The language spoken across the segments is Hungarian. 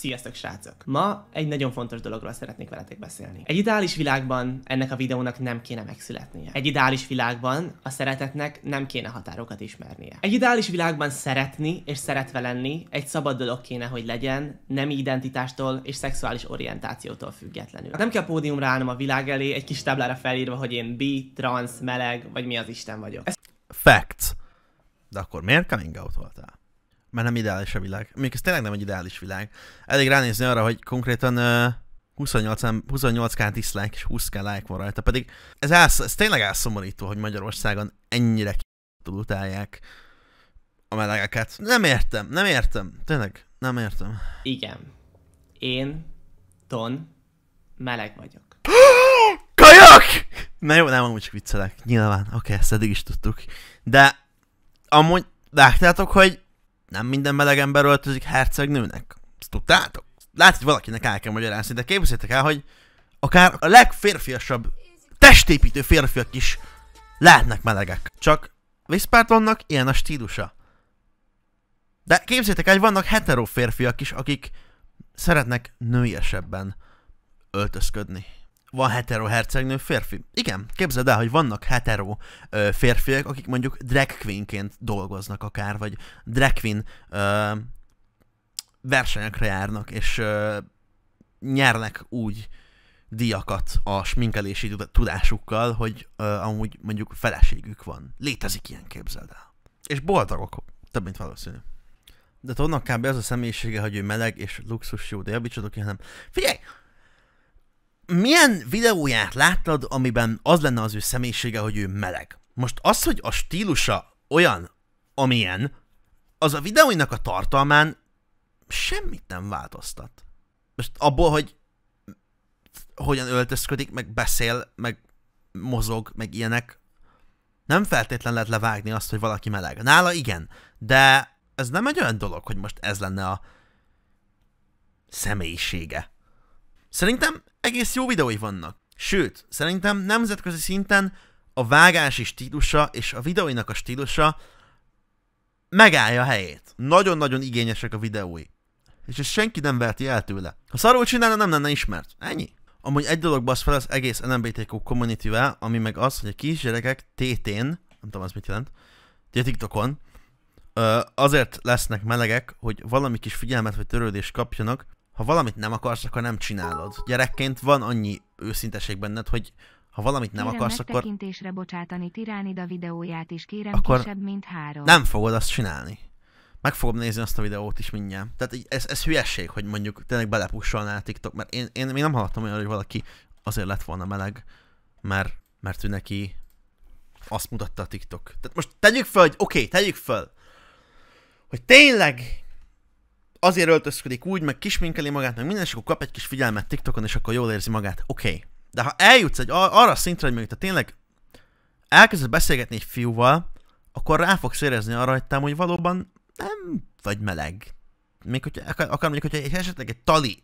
Sziasztok srácok! Ma egy nagyon fontos dologról szeretnék veletek beszélni. Egy ideális világban ennek a videónak nem kéne megszületnie. Egy ideális világban a szeretetnek nem kéne határokat ismernie. Egy ideális világban szeretni és szeretve lenni egy szabad dolog kéne, hogy legyen, nem identitástól és szexuális orientációtól függetlenül. Nem kell pódiumra állnom a világ elé egy kis táblára felírva, hogy én bi, trans, meleg vagy mi az Isten vagyok. Ez... Facts. De akkor miért coming out voltál? mert nem ideális a világ. Még ez tényleg nem egy ideális világ. Elég ránézni arra, hogy konkrétan uh, 28, 28k dislike és 20k like van rajta, pedig ez, elsz, ez tényleg elszomorító, hogy Magyarországon ennyire k***tul utálják a melegeket. Nem értem, nem értem, tényleg nem értem. Igen. Én, Ton, meleg vagyok. Kajak! Na jó, nem, amúgy csak viccelek. Nyilván, oké, okay, ezt eddig is tudtuk. De amúgy látjátok, hogy nem minden meleg ember öltözik hercegnőnek. Ezt tudtátok? Lát, hogy valakinek el kell magyarázni, de képzeljétek el, hogy akár a legférfiasabb, testépítő férfiak is lehetnek melegek. Csak Viszpártonnak ilyen a stílusa. De képzeljétek el, hogy vannak hetero férfiak is, akik szeretnek nőiesebben öltözködni van hetero hercegnő férfi. Igen, képzeld el, hogy vannak hetero ö, férfiak, akik mondjuk drag queenként dolgoznak akár, vagy drag queen ö, versenyekre járnak, és ö, nyernek úgy diakat a sminkelési tudásukkal, hogy ö, amúgy mondjuk feleségük van. Létezik ilyen, képzeld el. És boldogok, több mint valószínű. De tudnak kb. az a személyisége, hogy ő meleg és luxus jó, de jobb, hanem figyelj, milyen videóját láttad, amiben az lenne az ő személyisége, hogy ő meleg? Most az, hogy a stílusa olyan, amilyen, az a videóinak a tartalmán semmit nem változtat. Most abból, hogy hogyan öltözködik, meg beszél, meg mozog, meg ilyenek, nem feltétlen lehet levágni azt, hogy valaki meleg. Nála igen, de ez nem egy olyan dolog, hogy most ez lenne a személyisége. Szerintem egész jó videói vannak. Sőt, szerintem nemzetközi szinten a vágási stílusa és a videóinak a stílusa megállja a helyét. Nagyon-nagyon igényesek a videói. És ezt senki nem verti el tőle. Ha szarul csinálna, nem lenne ismert. Ennyi. Amúgy egy dolog basz fel az egész NMBTQ community ami meg az, hogy a kisgyerekek tétén, nem tudom az mit jelent, ugye TikTokon, azért lesznek melegek, hogy valami kis figyelmet vagy törődést kapjanak, ha valamit nem akarsz, akkor nem csinálod. Gyerekként van annyi őszinteség benned, hogy ha valamit nem kérem akarsz, akkor... Kérem bocsátani a videóját is, kérem akkor kisebb, mint három. nem fogod azt csinálni. Meg fogom nézni azt a videót is mindjárt. Tehát ez, ez hülyeség, hogy mondjuk tényleg belepussolnál a TikTok, mert én, én, még nem hallottam olyan, hogy valaki azért lett volna meleg, mert, mert ő neki azt mutatta a TikTok. Tehát most tegyük föl, hogy oké, okay, tegyük föl, hogy tényleg azért öltözködik úgy, meg kisminkeli magát, meg minden, és akkor kap egy kis figyelmet TikTokon, és akkor jól érzi magát. Oké. Okay. De ha eljutsz egy ar- arra szintre, hogy te tényleg elkezdesz beszélgetni egy fiúval, akkor rá fogsz érezni arra, hogy te hogy valóban nem vagy meleg. Még hogy, akár, akár mondjuk, hogyha egy, esetleg egy tali,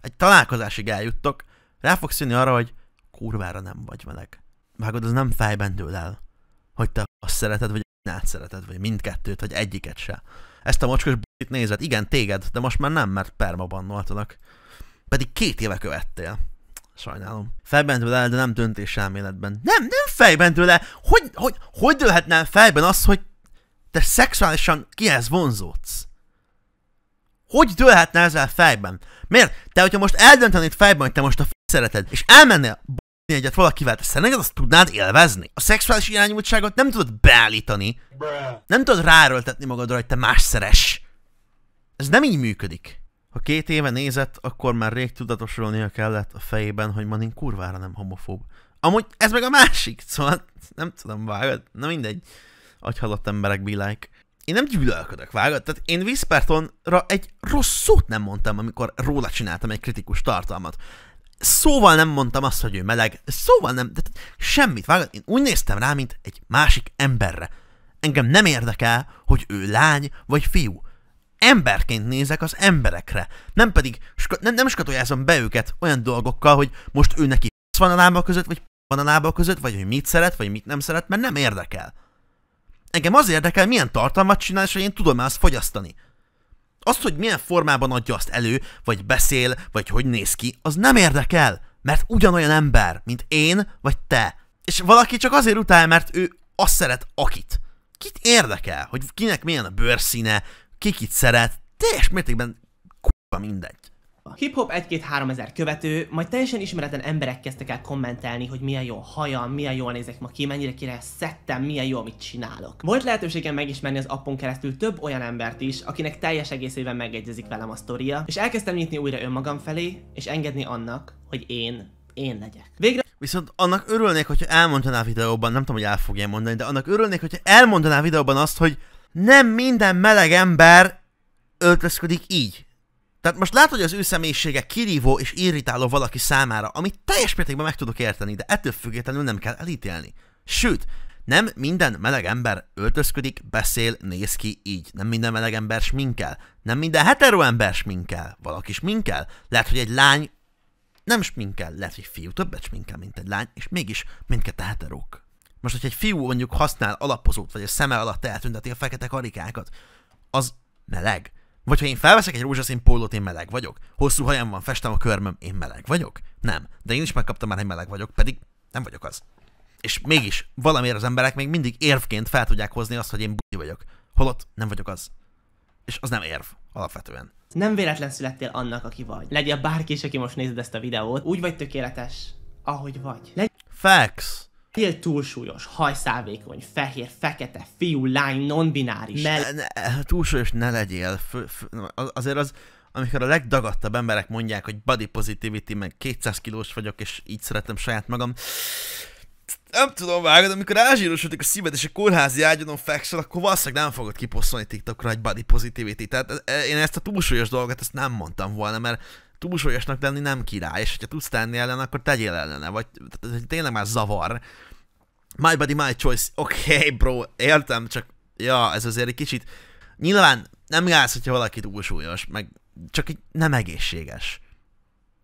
egy találkozásig eljuttok, rá fogsz jönni arra, hogy kurvára nem vagy meleg. Vágod, az nem fejben dől el, hogy te azt szereted, vagy nem szereted, vagy mindkettőt, vagy egyiket se. Ezt a mocskos itt nézett, igen, téged, de most már nem, mert permabannoltalak. Pedig két éve követtél. Sajnálom. Fejben tőle de nem döntés elméletben. Nem, nem fejben tőle! Hogy, hogy, hogy dőlhetne fejben az, hogy te szexuálisan kihez vonzódsz? Hogy dőlhetne ezzel fejben? Miért? Te, hogyha most eldöntenéd fejben, hogy te most a f*** szereted, és elmennél b- egyet valakivel, te szerinted azt tudnád élvezni? A szexuális irányultságot nem tudod beállítani. Nem tudod ráerőltetni magadra, hogy te más szeres. Ez nem így működik. Ha két éve nézett, akkor már rég tudatosulnia kellett a fejében, hogy Manin kurvára nem homofób. Amúgy ez meg a másik, szóval nem tudom, vágod, na mindegy. Agyhalott emberek be like. Én nem gyűlölködök, vágod? Tehát én Whispertonra egy rossz szót nem mondtam, amikor róla csináltam egy kritikus tartalmat. Szóval nem mondtam azt, hogy ő meleg, szóval nem, de semmit, vágod? Én úgy néztem rá, mint egy másik emberre. Engem nem érdekel, hogy ő lány vagy fiú emberként nézek az emberekre. Nem pedig, nem, nem skatojázom be őket olyan dolgokkal, hogy most ő neki van a lába között, vagy van a lába között, vagy hogy mit szeret, vagy mit nem szeret, mert nem érdekel. Engem az érdekel, milyen tartalmat csinál, és hogy én tudom azt fogyasztani. Azt, hogy milyen formában adja azt elő, vagy beszél, vagy hogy néz ki, az nem érdekel, mert ugyanolyan ember, mint én, vagy te. És valaki csak azért utál, mert ő azt szeret akit. Kit érdekel, hogy kinek milyen a bőrszíne, kikit szeret, teljes mértékben k***a mindegy. A hip-hop 1-2-3 ezer követő, majd teljesen ismeretlen emberek kezdtek el kommentelni, hogy milyen jó hajam, milyen jól nézek ma ki, mennyire kire szettem, milyen jó, mit csinálok. Volt lehetőségem megismerni az appon keresztül több olyan embert is, akinek teljes egészében megegyezik velem a sztoria, és elkezdtem nyitni újra önmagam felé, és engedni annak, hogy én, én legyek. Végre Viszont annak örülnék, hogyha elmondaná videóban, nem tudom, hogy el fogja mondani, de annak örülnék, hogyha elmondaná videóban azt, hogy nem minden meleg ember öltözködik így. Tehát most látod, hogy az ő személyisége kirívó és irritáló valaki számára, amit teljes mértékben meg tudok érteni, de ettől függetlenül nem kell elítélni. Sőt, nem minden meleg ember öltözködik, beszél, néz ki így. Nem minden meleg ember sminkel. Nem minden hetero ember sminkel. Valaki sminkel. Lehet, hogy egy lány nem sminkel, lehet, hogy fiú többet sminkel, mint egy lány, és mégis mindketten heterók. Most, hogyha egy fiú mondjuk használ alapozót, vagy a szeme alatt eltünteti a fekete karikákat, az meleg. Vagy ha én felveszek egy rózsaszín pólót, én meleg vagyok. Hosszú hajam van, festem a körmöm, én meleg vagyok. Nem. De én is megkaptam már, hogy meleg vagyok, pedig nem vagyok az. És mégis valamiért az emberek még mindig érvként fel tudják hozni azt, hogy én buli vagyok. Holott nem vagyok az. És az nem érv, alapvetően. Nem véletlen születtél annak, aki vagy. Legyél bárki is, aki most nézed ezt a videót, úgy vagy tökéletes, ahogy vagy. Legy- Facts. Tél túlsúlyos, hajszálvékony, fehér, fekete, fiú, lány, nonbináris. Mell- ne, ne, túlsúlyos ne legyél. F- f- azért az, amikor a legdagadtabb emberek mondják, hogy body positivity, meg 200 kilós vagyok, és így szeretem saját magam. Nem tudom, vágod, amikor elzsírosodik a szíved, és a kórházi ágyadon fekszel, akkor valószínűleg nem fogod kiposztolni TikTokra egy body positivity. Tehát e, én ezt a túlsúlyos dolgot ezt nem mondtam volna, mert túlsúlyosnak lenni nem király, és ha tudsz tenni ellen, akkor tegyél ellene, vagy tényleg már zavar. My body, my choice. Oké, okay, bro, értem, csak ja, ez azért egy kicsit... Nyilván nem gáz, hogyha valaki túlsúlyos, meg csak így nem egészséges.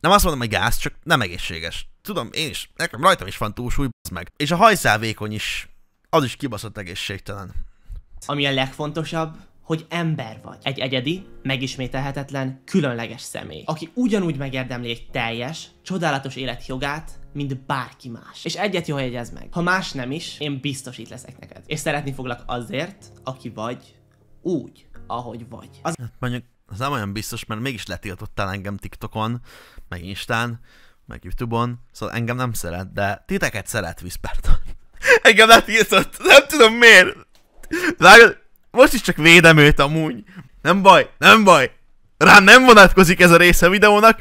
Nem azt mondom, hogy gáz, csak nem egészséges. Tudom, én is, nekem rajtam is van túlsúly, meg. És a hajszál vékony is, az is kibaszott egészségtelen. Ami a legfontosabb, hogy ember vagy. Egy egyedi, megismételhetetlen, különleges személy, aki ugyanúgy megérdemli egy teljes, csodálatos élet jogát, mint bárki más. És egyet jó jegyez meg. Ha más nem is, én biztos itt leszek neked. És szeretni foglak azért, aki vagy, úgy, ahogy vagy. Az... Hát mondjuk, az nem olyan biztos, mert mégis letiltottál engem TikTokon, meg Instán, meg Youtube-on, szóval engem nem szeret, de titeket szeret Viszperton. engem letiltott, nem tudom miért. Vágod? Most is csak védem őt amúgy. Nem baj, nem baj. Rám nem vonatkozik ez a része a videónak.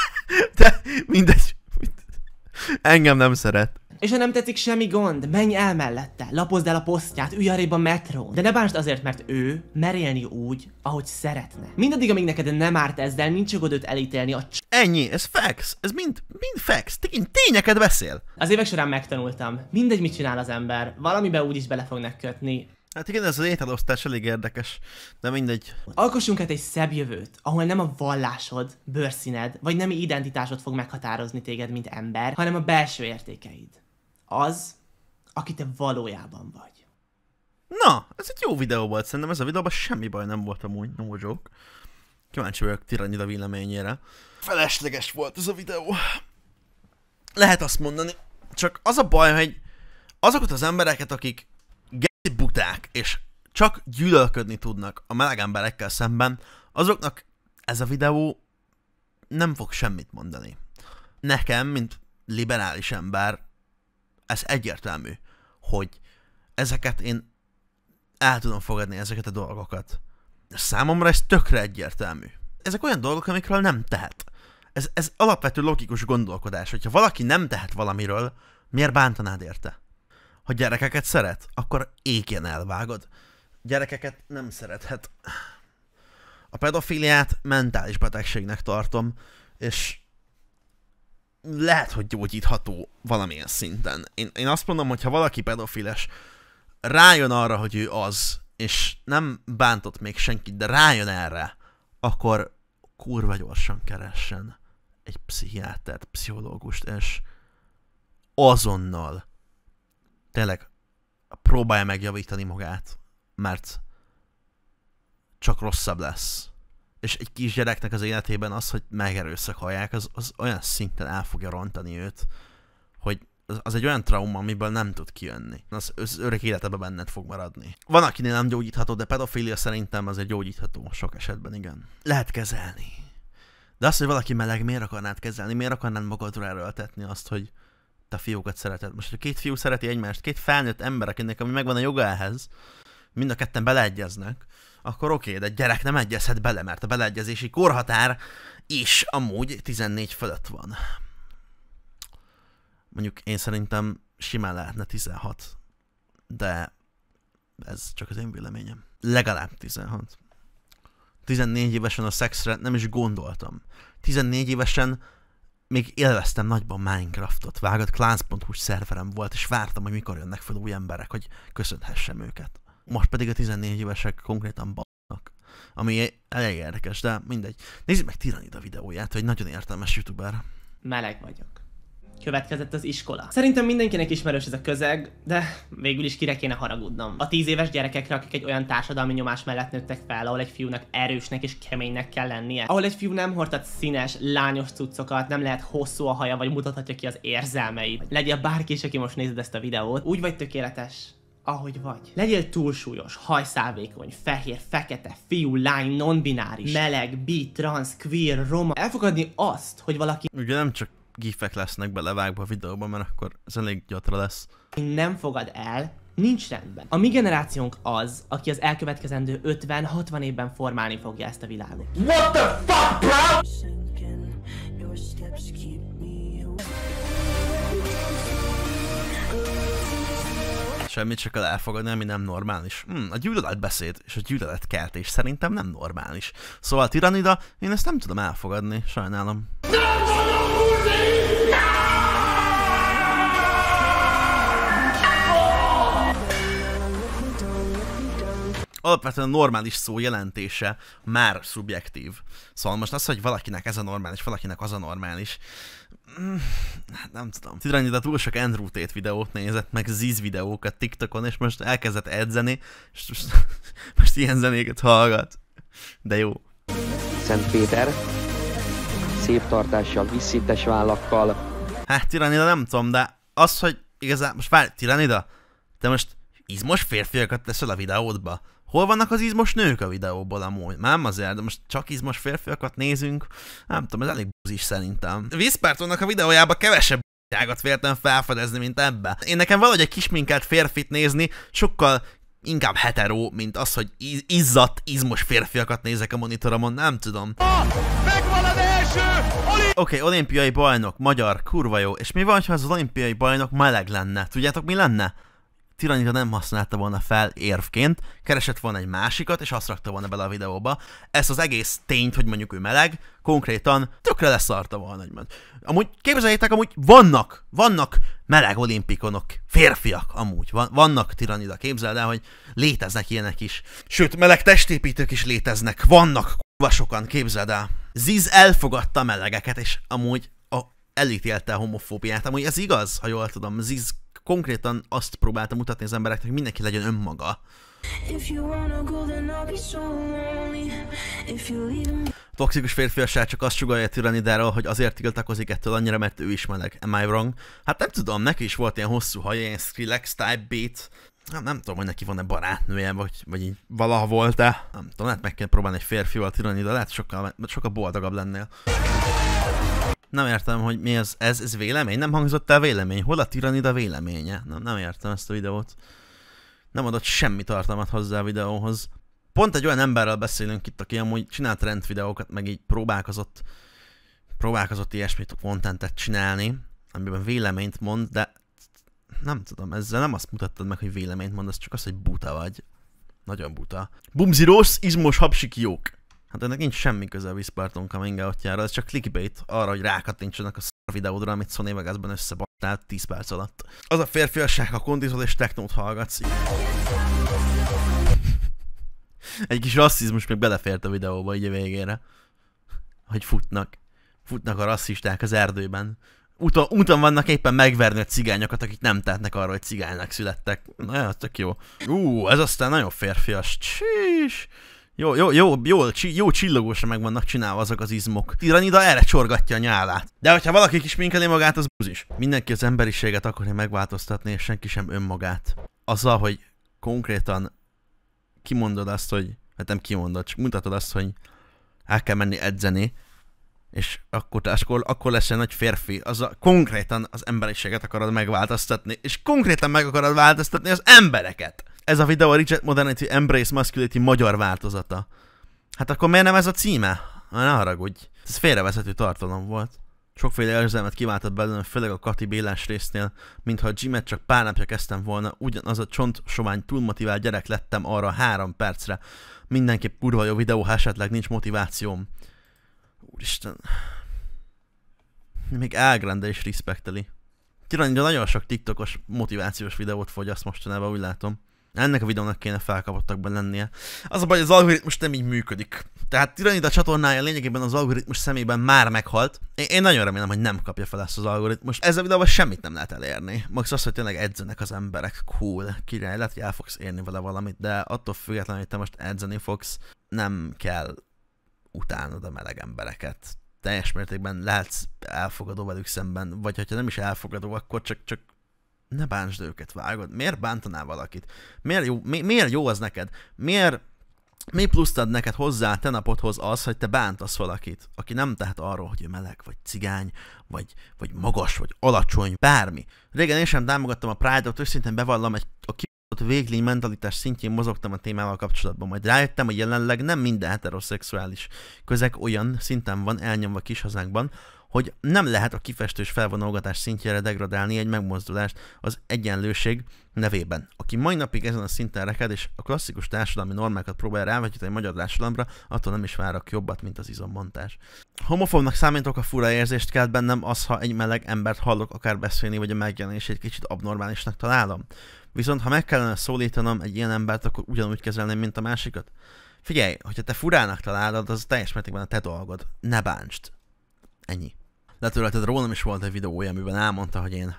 De mindegy. Engem nem szeret. És ha nem tetszik semmi gond, menj el mellette, lapozd el a posztját, ülj arrébb a metrón. De ne bánsd azért, mert ő merélni úgy, ahogy szeretne. Mindaddig, amíg neked nem árt ezzel, nincs jogod őt elítélni a cs... Ennyi, ez fax, ez mind, mind fax, Tény, tényeket beszél. Az évek során megtanultam, mindegy mit csinál az ember, valamibe úgyis bele fognak kötni, Hát igen, ez az ételosztás elég érdekes, de mindegy. Alkossunk hát egy szebb jövőt, ahol nem a vallásod, bőrszíned, vagy nemi identitásod fog meghatározni téged, mint ember, hanem a belső értékeid. Az, aki te valójában vagy. Na, ez egy jó videó volt, szerintem ez a videóban semmi baj nem volt amúgy, no joke. Kíváncsi vagyok a véleményére. Felesleges volt ez a videó. Lehet azt mondani, csak az a baj, hogy azokat az embereket, akik buták, és csak gyűlölködni tudnak a meleg emberekkel szemben, azoknak ez a videó nem fog semmit mondani. Nekem, mint liberális ember, ez egyértelmű, hogy ezeket én el tudom fogadni, ezeket a dolgokat. Számomra ez tökre egyértelmű. Ezek olyan dolgok, amikről nem tehet. Ez, ez alapvető logikus gondolkodás, hogyha valaki nem tehet valamiről, miért bántanád érte? Ha gyerekeket szeret, akkor égjen elvágod. Gyerekeket nem szerethet. A pedofiliát mentális betegségnek tartom, és lehet, hogy gyógyítható valamilyen szinten. Én, én azt mondom, hogy ha valaki pedofiles, rájön arra, hogy ő az, és nem bántott még senkit, de rájön erre, akkor kurva gyorsan keressen egy pszichiátert, pszichológust, és azonnal tényleg próbálja megjavítani magát, mert csak rosszabb lesz. És egy kisgyereknek az életében az, hogy megerőszakolják, az, az olyan szinten el fogja rontani őt, hogy az, az egy olyan trauma, amiből nem tud kijönni. Az, az örök életebe benned fog maradni. Van, akinél nem gyógyítható, de pedofília szerintem azért gyógyítható sok esetben, igen. Lehet kezelni. De azt, hogy valaki meleg, miért akarnád kezelni? Miért akarnád magadról erőltetni azt, hogy, a fiúkat szereted. Most, hogy két fiú szereti egymást, két felnőtt ember, akinek ami megvan a joga ehhez, mind a ketten beleegyeznek, akkor oké, okay, de gyerek nem egyezhet bele, mert a beleegyezési korhatár is amúgy 14 fölött van. Mondjuk én szerintem simán lehetne 16, de ez csak az én véleményem. Legalább 16. 14 évesen a szexre nem is gondoltam. 14 évesen még élveztem nagyban Minecraftot, vágott, clans.hu szerverem volt, és vártam, hogy mikor jönnek fel új emberek, hogy köszönhessem őket. Most pedig a 14 évesek konkrétan balnak, ami elég érdekes, de mindegy. Nézzük meg Tiranida videóját, hogy nagyon értelmes youtuber. Meleg vagyok következett az iskola. Szerintem mindenkinek ismerős ez a közeg, de végül is kire kéne haragudnom. A tíz éves gyerekekre, akik egy olyan társadalmi nyomás mellett nőttek fel, ahol egy fiúnak erősnek és keménynek kell lennie. Ahol egy fiú nem hordhat színes, lányos cuccokat, nem lehet hosszú a haja, vagy mutathatja ki az érzelmeit. Legyél bárki is, aki most nézed ezt a videót, úgy vagy tökéletes, ahogy vagy. Legyél túlsúlyos, hajszálvékony, fehér, fekete, fiú, lány, non-bináris, meleg, bi, trans, queer, roma. Elfogadni azt, hogy valaki... Ugye nem csak gifek lesznek belevágva a videóba, mert akkor ez elég gyatra lesz. Nem fogad el, nincs rendben. A mi generációnk az, aki az elkövetkezendő 50-60 évben formálni fogja ezt a világot. What the fuck, bro? Semmit csak el elfogadni, ami nem normális. Hmm, a beszéd és a gyűlölet keltés szerintem nem normális. Szóval Tiranida, én ezt nem tudom elfogadni, sajnálom. No! alapvetően normális szó jelentése már szubjektív. Szóval most az, hogy valakinek ez a normális, valakinek az a normális, mm, hát nem tudom. Tidrányi, de túl sok Andrew Tate videót nézett, meg Ziz videókat TikTokon, és most elkezdett edzeni, és most, most ilyen zenéket hallgat. De jó. Szent Péter, szép tartással, visszintes vállakkal. Hát Tiranida nem tudom, de az, hogy igazán, most várj, Tiranida, te most izmos férfiakat teszel a videódba? Hol vannak az izmos nők a videóból amúgy? Nem azért, de most csak izmos férfiakat nézünk. Nem tudom, ez elég buzis szerintem. Vízpártonnak a videójába kevesebb buzságot véltem felfedezni, mint ebbe. Én nekem valahogy egy kisminkelt férfit nézni sokkal inkább heteró, mint az, hogy izzat izzadt, izmos férfiakat nézek a monitoromon, nem tudom. Megvan az első! Oké, okay, olimpiai bajnok, magyar, kurva jó. És mi van, ha az olimpiai bajnok meleg lenne? Tudjátok mi lenne? Tiranita nem használta volna fel érvként, keresett volna egy másikat, és azt rakta volna bele a videóba. Ezt az egész tényt, hogy mondjuk ő meleg, konkrétan tökre leszarta volna egymás. Amúgy képzeljétek, amúgy vannak, vannak meleg olimpikonok, férfiak amúgy, van, vannak tiranida, képzeld el, hogy léteznek ilyenek is. Sőt, meleg testépítők is léteznek, vannak kurva sokan, képzeld el. Ziz elfogadta melegeket, és amúgy a, elítélte a homofóbiát. Amúgy ez igaz, ha jól tudom, Ziz konkrétan azt próbáltam mutatni az embereknek, hogy mindenki legyen önmaga. Toxikus férfiasság csak azt sugalja Tyranidáról, hogy azért tiltakozik ettől annyira, mert ő is meleg. Am I wrong? Hát nem tudom, neki is volt ilyen hosszú haja, ilyen Skrillex type beat. Nem, hát nem tudom, hogy neki van-e barátnője, vagy, vagy így valaha volt-e. Nem tudom, lehet meg kell próbálni egy férfival Tyranida, lehet sokkal, sokkal boldogabb lennél. Nem értem, hogy mi ez, ez, ez vélemény? Nem hangzott el vélemény? Hol a tiranida véleménye? Nem, nem értem ezt a videót. Nem adott semmi tartalmat hozzá a videóhoz. Pont egy olyan emberrel beszélünk itt, aki amúgy csinált videókat, meg így próbálkozott, próbálkozott ilyesmit, kontentet csinálni, amiben véleményt mond, de nem tudom, ezzel nem azt mutattad meg, hogy véleményt mond. az csak az, hogy buta vagy. Nagyon buta. rossz, izmos jók. Hát ennek nincs semmi köze a Whisperton coming out -jára. ez csak clickbait arra, hogy rákattintsanak a szar videódra, amit Sony Vegasban összebattál 10 perc alatt. Az a férfiasság, ha kondizol és technót hallgatsz. Egy kis rasszizmus még belefért a videóba így a végére. Hogy futnak. Futnak a rasszisták az erdőben. Úton, úton vannak éppen megverni a cigányokat, akik nem tehetnek arra, hogy cigánynak születtek. Na, ja, tök jó. Ú, ez aztán nagyon férfias. Csíss! Jó, jó, jó, jó, jó csillogósra meg vannak csinálva azok az izmok. Tiranida erre csorgatja a nyálát. De hogyha valaki kisminkeli magát, az buzis. Mindenki az emberiséget akarja megváltoztatni, és senki sem önmagát. Azzal, hogy konkrétan kimondod azt, hogy... Hát nem kimondod, csak mutatod azt, hogy el kell menni edzeni, és akkor, akkor, akkor lesz egy nagy férfi, az a, konkrétan az emberiséget akarod megváltoztatni, és konkrétan meg akarod változtatni az embereket ez a videó a Reject Modernity Embrace Masculinity magyar változata. Hát akkor miért nem ez a címe? Ne haragudj. Ez félrevezető tartalom volt. Sokféle érzelmet kiváltott belőlem, főleg a Kati Bélás résznél, mintha a gymet csak pár napja kezdtem volna, ugyanaz a csont sovány túlmotivált gyerek lettem arra három percre. Mindenképp kurva jó videó, ha esetleg nincs motivációm. Úristen. Még Ágrande is respekteli. Tiranyja nagyon sok TikTokos motivációs videót fogyaszt mostanában, úgy látom. Ennek a videónak kéne felkapottakban lennie. Az a baj, az algoritmus nem így működik. Tehát Tiranid a csatornája lényegében az algoritmus szemében már meghalt. Én nagyon remélem, hogy nem kapja fel ezt az algoritmus. Ezzel a videóval semmit nem lehet elérni. Max az, hogy tényleg edzenek az emberek. Cool, király, lehet, hogy el fogsz érni vele valamit, de attól függetlenül, hogy te most edzeni fogsz, nem kell utánod a meleg embereket. Teljes mértékben lehetsz elfogadó velük szemben, vagy ha nem is elfogadó, akkor csak, csak ne bántsd őket, vágod. Miért bántanál valakit? Miért jó, mi, miért jó az neked? Miért mi pluszt ad neked hozzá te napodhoz az, hogy te bántasz valakit, aki nem tehet arról, hogy ő meleg, vagy cigány, vagy, vagy magas, vagy alacsony, bármi. Régen én sem támogattam a Pride-ot, őszintén bevallom, egy, a ott véglény mentalitás szintjén mozogtam a témával kapcsolatban, majd rájöttem, hogy jelenleg nem minden heteroszexuális közeg olyan szinten van elnyomva kis hazánkban, hogy nem lehet a kifestős felvonulgatás szintjére degradálni egy megmozdulást az egyenlőség nevében. Aki mai napig ezen a szinten reked és a klasszikus társadalmi normákat próbál rávetíteni magyar társadalomra, attól nem is várok jobbat, mint az izommontás. Homofobnak számítok a fura érzést kelt bennem az, ha egy meleg embert hallok akár beszélni, vagy a megjelenését kicsit abnormálisnak találom. Viszont ha meg kellene szólítanom egy ilyen embert, akkor ugyanúgy kezelném, mint a másikat. Figyelj, hogyha te furának találod, az teljes mértékben a te dolgod. Ne bántsd. Ennyi. Letörölted rólam is volt egy videója, amiben elmondta, hogy én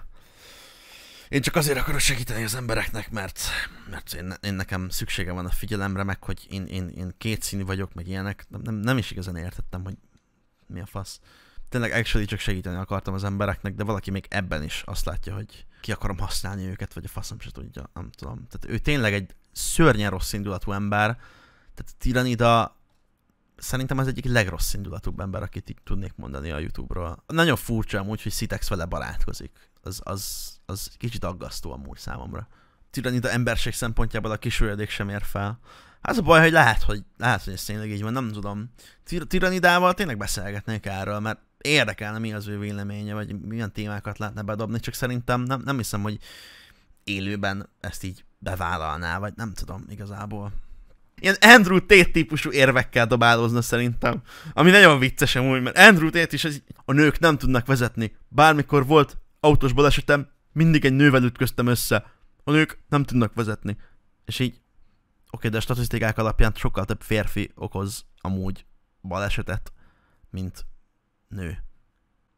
én csak azért akarok segíteni az embereknek, mert, mert én, én nekem szüksége van a figyelemre, meg hogy én, én, én kétszínű vagyok, meg ilyenek. Nem, nem, nem is igazán értettem, hogy mi a fasz. Tényleg actually csak segíteni akartam az embereknek, de valaki még ebben is azt látja, hogy ki akarom használni őket, vagy a faszom se tudja, nem tudom. Tehát ő tényleg egy szörnyen rossz indulatú ember. Tehát Tiranida szerintem az egyik legrossz indulatúbb ember, akit így tudnék mondani a YouTube-ról. Nagyon furcsa amúgy, hogy Szitex vele barátkozik. Az, az, az kicsit aggasztó amúgy számomra. Tiranida emberség szempontjából a kisüledék sem ér fel. Az a baj, hogy lehet, hogy, lehet, hogy ez tényleg így van, nem tudom. tiranidával tényleg beszélgetnék erről, mert érdekelne mi az ő véleménye, vagy milyen témákat lehetne bedobni, csak szerintem nem, nem hiszem, hogy élőben ezt így bevállalná, vagy nem tudom igazából. Ilyen Andrew Tate típusú érvekkel dobálózna szerintem, ami nagyon vicces amúgy, mert Andrew Tate is az, a nők nem tudnak vezetni. Bármikor volt autós balesetem, mindig egy nővel ütköztem össze. A nők nem tudnak vezetni. És így, oké, de a statisztikák alapján sokkal több férfi okoz amúgy balesetet, mint nő.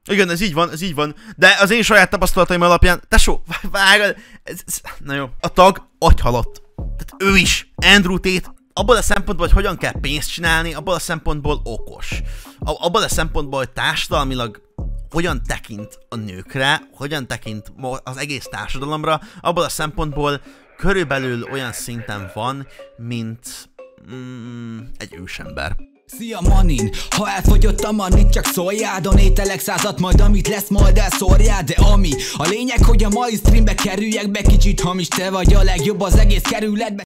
Igen, ez így van, ez így van. De az én saját tapasztalataim alapján, tesó, vágod, ez, ez, na jó. A tag agyhalott. Tehát ő is, Andrew Tate, abban a szempontból, hogy hogyan kell pénzt csinálni, abban a szempontból okos. Abban a szempontból, hogy társadalmilag hogyan tekint a nőkre, hogyan tekint az egész társadalomra, abban a szempontból körülbelül olyan szinten van, mint mm, egy ősember. Szia manin, ha elfogyott a manit csak szóljál nételek százat majd amit lesz majd elszórjád, De ami, a lényeg hogy a mai streambe kerüljek be Kicsit hamis te vagy a legjobb az egész kerületbe